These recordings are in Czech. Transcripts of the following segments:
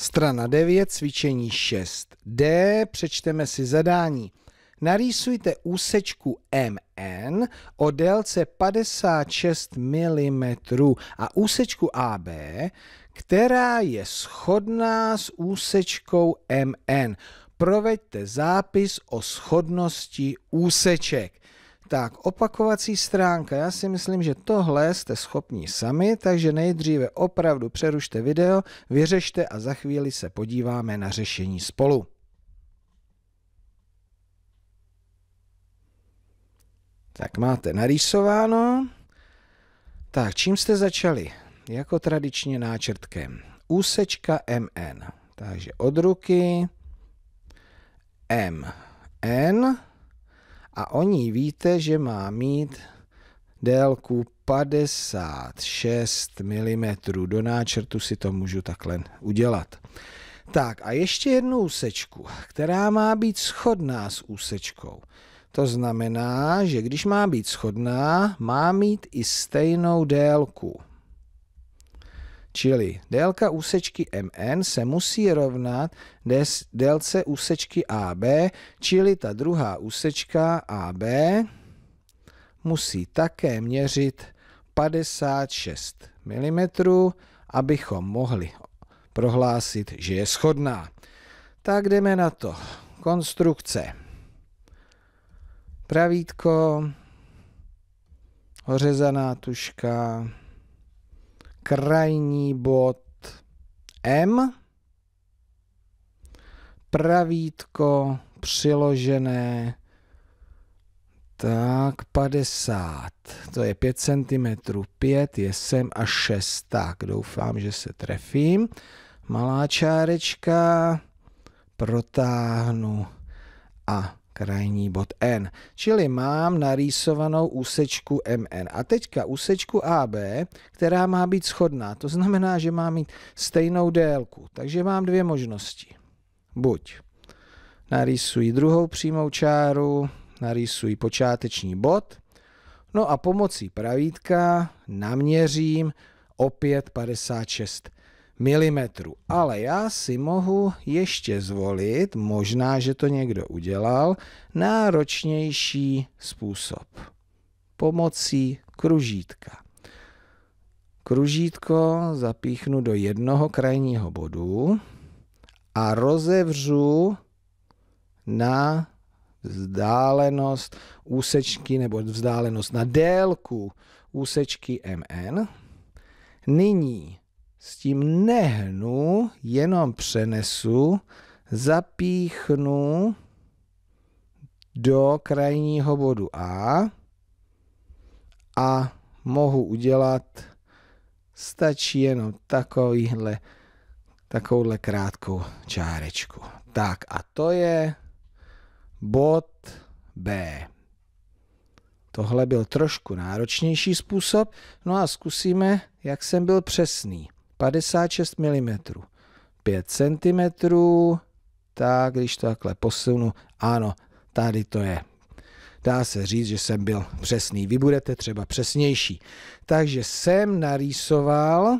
Strana 9, cvičení 6. D, přečteme si zadání. Narýsujte úsečku MN o délce 56 mm a úsečku AB, která je shodná s úsečkou MN. Proveďte zápis o shodnosti úseček. Tak, opakovací stránka. Já si myslím, že tohle jste schopni sami, takže nejdříve opravdu přerušte video, vyřešte a za chvíli se podíváme na řešení spolu. Tak máte narýsováno. Tak, čím jste začali? Jako tradičně náčrtkem. Úsečka MN. Takže od ruky MN a o ní víte, že má mít délku 56 mm. Do náčrtu si to můžu takhle udělat. Tak a ještě jednu úsečku, která má být schodná s úsečkou. To znamená, že když má být schodná, má mít i stejnou délku. Čili délka úsečky MN se musí rovnat délce úsečky AB, čili ta druhá úsečka AB musí také měřit 56 mm, abychom mohli prohlásit, že je schodná. Tak jdeme na to. Konstrukce. Pravítko, ořezaná tuška, krajní bod M, pravítko přiložené tak 50, to je 5 cm, 5 je sem a 6, tak doufám, že se trefím. Malá čárečka, protáhnu a krajní bod N. Čili mám narýsovanou úsečku MN. A teďka úsečku AB, která má být schodná. To znamená, že má mít stejnou délku. Takže mám dvě možnosti. Buď narýsuji druhou přímou čáru, narýsuji počáteční bod, no a pomocí pravítka naměřím opět 56 mm. Ale já si mohu ještě zvolit, možná, že to někdo udělal, náročnější způsob. Pomocí kružítka. Kružítko zapíchnu do jednoho krajního bodu a rozevřu na vzdálenost úsečky nebo vzdálenost na délku úsečky MN. Nyní s tím nehnu, jenom přenesu, zapíchnu do krajního bodu A a mohu udělat, stačí jenom takovýhle, takovouhle krátkou čárečku. Tak a to je bod B. Tohle byl trošku náročnější způsob, no a zkusíme, jak jsem byl přesný. 56 mm, 5 cm, tak když to takhle posunu, ano, tady to je. Dá se říct, že jsem byl přesný. Vy budete třeba přesnější. Takže jsem narýsoval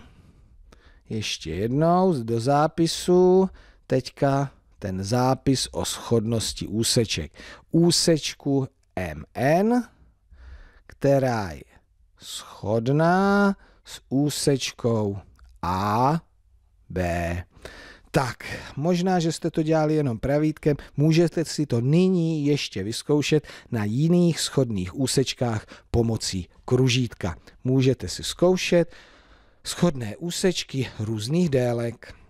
ještě jednou do zápisu teďka ten zápis o schodnosti úseček. Úsečku MN, která je schodná s úsečkou a, B. Tak, možná, že jste to dělali jenom pravítkem, můžete si to nyní ještě vyzkoušet na jiných schodných úsečkách pomocí kružítka. Můžete si zkoušet schodné úsečky různých délek.